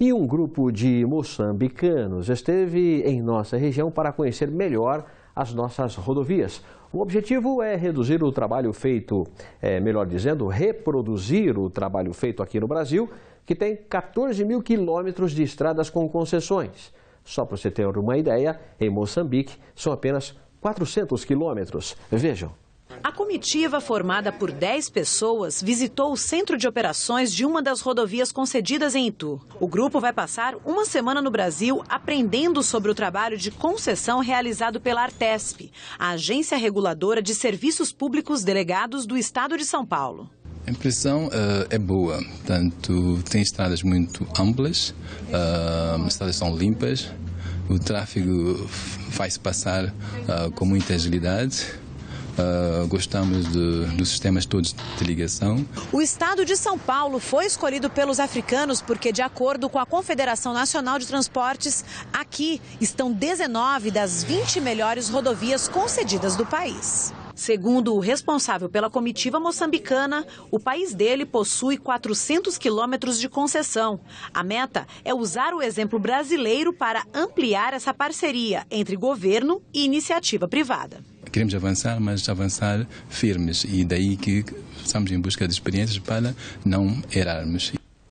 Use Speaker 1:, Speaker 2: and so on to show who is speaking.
Speaker 1: E um grupo de moçambicanos esteve em nossa região para conhecer melhor as nossas rodovias. O objetivo é reduzir o trabalho feito, é, melhor dizendo, reproduzir o trabalho feito aqui no Brasil, que tem 14 mil quilômetros de estradas com concessões. Só para você ter uma ideia, em Moçambique são apenas 400 quilômetros. Vejam.
Speaker 2: A comitiva, formada por 10 pessoas, visitou o centro de operações de uma das rodovias concedidas em Itu. O grupo vai passar uma semana no Brasil aprendendo sobre o trabalho de concessão realizado pela Artesp, a agência reguladora de serviços públicos delegados do Estado de São Paulo.
Speaker 3: A impressão uh, é boa, tanto tem estradas muito amplas, uh, eh, as estradas são limpas, o tráfego faz passar uh, com muita agilidade. Uh, gostamos do, dos sistemas todos de ligação.
Speaker 2: O estado de São Paulo foi escolhido pelos africanos porque, de acordo com a Confederação Nacional de Transportes, aqui estão 19 das 20 melhores rodovias concedidas do país. Segundo o responsável pela comitiva moçambicana, o país dele possui 400 quilômetros de concessão. A meta é usar o exemplo brasileiro para ampliar essa parceria entre governo e iniciativa privada
Speaker 3: queremos avançar, mas avançar firmes e daí que estamos em busca de experiências para não errarmos.